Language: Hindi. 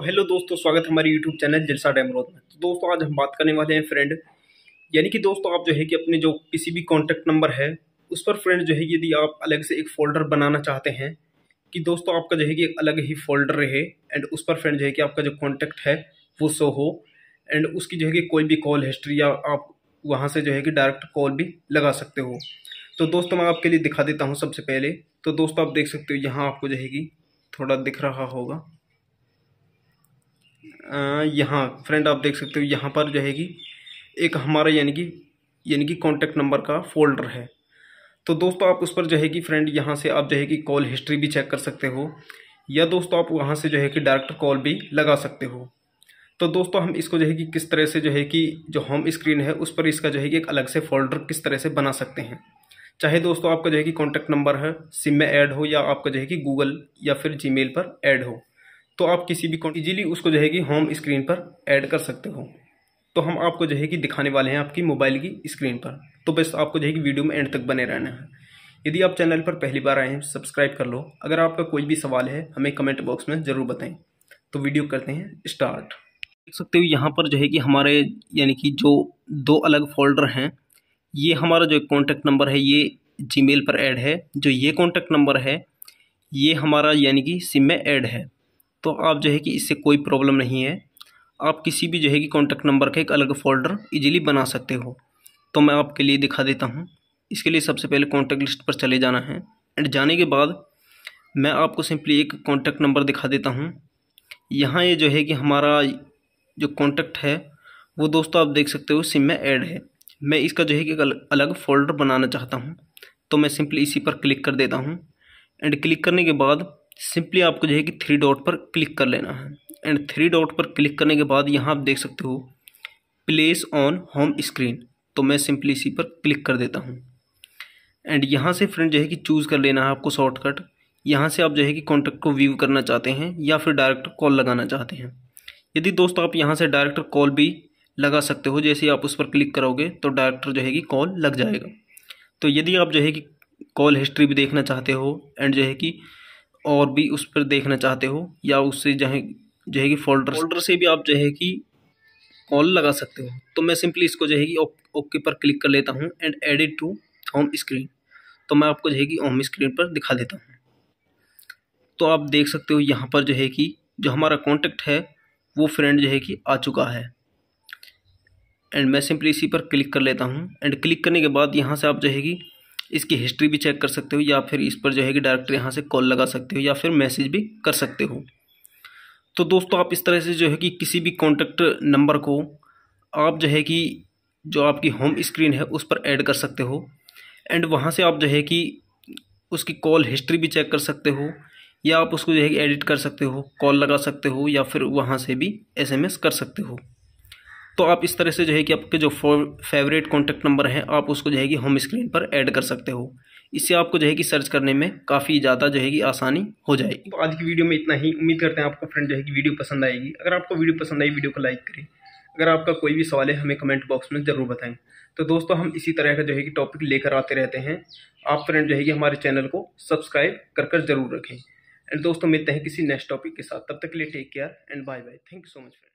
तो हेलो दोस्तों स्वागत है हमारे यूट्यूब चैनल जलसा डेमरोद में तो दोस्तों आज हम बात करने वाले हैं फ्रेंड यानी कि दोस्तों आप जो है कि अपने जो किसी भी कॉन्टैक्ट नंबर है उस पर फ्रेंड जो है यदि आप अलग से एक फ़ोल्डर बनाना चाहते हैं कि दोस्तों आपका जो है कि अलग ही फोल्डर रहे एंड उस पर फ्रेंड जो है कि आपका जो कॉन्टैक्ट है वो शो हो एंड उसकी जो है कि कोई भी कॉल हिस्ट्री या आप वहाँ से जो है कि डायरेक्ट कॉल भी लगा सकते हो तो दोस्तों मैं आपके लिए दिखा देता हूँ सबसे पहले तो दोस्तों आप देख सकते हो यहाँ आपको जो है कि थोड़ा दिख रहा होगा यहाँ फ्रेंड आप देख सकते हो यहाँ पर जो है कि एक हमारा यानी कि यानी कि कॉन्टैक्ट नंबर का फोल्डर है तो दोस्तों आप उस पर जो है कि फ्रेंड यहाँ से आप जो है कि कॉल हिस्ट्री भी चेक कर सकते हो या दोस्तों आप वहाँ से जो है कि डायरेक्ट कॉल भी लगा सकते हो तो दोस्तों हम इसको जो है कि किस तरह से जो है कि जो होम स्क्रीन है उस पर इसका जो है कि एक अलग से फोल्डर किस तरह से बना सकते हैं चाहे दोस्तों आपका जो है कि कॉन्टैक्ट नंबर है सिम में ऐड हो या आपका जो है कि गूगल या फिर जी पर ऐड हो तो आप किसी भी इजीली उसको जो है कि होम स्क्रीन पर ऐड कर सकते हो तो हम आपको जो है कि दिखाने वाले हैं आपकी मोबाइल की स्क्रीन पर तो बस आपको जो है कि वीडियो में एंड तक बने रहना है यदि आप चैनल पर पहली बार आए हैं सब्सक्राइब कर लो अगर आपका कोई भी सवाल है हमें कमेंट बॉक्स में ज़रूर बताएं तो वीडियो करते हैं स्टार्ट देख सकते हो यहाँ पर जो है कि हमारे यानी कि जो दो अलग फोल्डर हैं ये हमारा जो कॉन्टैक्ट नंबर है ये जीमेल पर ऐड है जो ये कॉन्टैक्ट नंबर है ये हमारा यानी कि सिम में ऐड है तो आप जो है कि इससे कोई प्रॉब्लम नहीं है आप किसी भी जो है कि कॉन्टैक्ट नंबर का एक अलग फ़ोल्डर ईजिली बना सकते हो तो मैं आपके लिए दिखा देता हूँ इसके लिए सबसे पहले कॉन्टैक्ट लिस्ट पर चले जाना है एंड जाने के बाद मैं आपको सिंपली एक कॉन्टैक्ट नंबर दिखा देता हूँ यहाँ ये जो है कि हमारा जो कॉन्टैक्ट है वो दोस्तों आप देख सकते हो सिम में ऐड है मैं इसका जो है कि अलग फ़ोल्डर बनाना चाहता हूँ तो मैं सिंपली इसी पर क्लिक कर देता हूँ एंड क्लिक करने के बाद सिंपली आपको जो है कि थ्री डॉट पर क्लिक कर लेना है एंड थ्री डॉट पर क्लिक करने के बाद यहाँ आप देख सकते हो प्लेस ऑन होम स्क्रीन तो मैं सिंपली इसी पर क्लिक कर देता हूँ एंड यहाँ से फ्रेंड जो है कि चूज़ कर लेना है आपको शॉर्टकट यहाँ से आप जो है कि कॉन्टैक्ट को व्यू करना चाहते हैं या फिर डायरेक्ट कॉल लगाना चाहते हैं यदि दोस्तों आप यहाँ से डायरेक्ट कॉल भी लगा सकते हो जैसे आप उस पर क्लिक करोगे तो डायरेक्टर जो है कि कॉल लग जाएगा तो यदि आप जो है कि कॉल हिस्ट्री भी देखना चाहते हो एंड जो है कि और भी उस पर देखना चाहते हो या उससे जहाँ जो है कि फोल्डर फोल्डर से भी आप जो है कि कॉल लगा सकते हो तो मैं सिंपली इसको जो है कि ओके पर क्लिक कर लेता हूँ and edit to home screen तो मैं आपको जो है कि होम स्क्रीन पर दिखा देता हूँ तो आप देख सकते हो यहाँ पर जो है कि जो हमारा कॉन्टेक्ट है वो फ्रेंड जो है कि आ चुका है एंड मैं सिंपली इसी पर क्लिक कर लेता हूँ एंड क्लिक करने के बाद यहाँ से आप जो है कि इसकी हिस्ट्री भी चेक कर सकते हो या फिर इस पर जो है कि डायरेक्ट यहाँ से कॉल लगा सकते हो या फिर मैसेज भी कर सकते हो तो दोस्तों आप इस तरह से जो है कि किसी भी कॉन्टेक्ट नंबर को आप जो है कि जो आपकी होम स्क्रीन है उस पर ऐड कर सकते हो एंड वहाँ से आप जो है कि उसकी कॉल हिस्ट्री भी चेक कर सकते हो या आप उसको जो है कि एडिट कर सकते हो कॉल लगा सकते हो या फिर वहाँ से भी एसएमएस कर सकते हो तो आप इस तरह से जो है कि आपके जो फेवरेट कॉन्टैक्ट नंबर हैं आप उसको जो है कि होम स्क्रीन पर ऐड कर सकते हो इससे आपको जो है कि सर्च करने में काफ़ी ज़्यादा जो है कि आसानी हो जाएगी तो आज की वीडियो में इतना ही उम्मीद करते हैं आपको फ्रेंड जो है कि वीडियो पसंद आएगी अगर आपको वीडियो पसंद आई वीडियो को लाइक करें अगर आपका कोई भी सवाल है हमें कमेंट बॉक्स में ज़रूर बताएं तो दोस्तों हम इसी तरह का जो है कि टॉपिक लेकर आते रहते हैं आप फ्रेंड जो है कि हमारे चैनल को सब्सक्राइब कर कर जरूर रखें एंड दोस्तों मिलते हैं किसी नेक्स्ट टॉपिक के साथ तब तक के लिए take care and bye bye thank you so much friend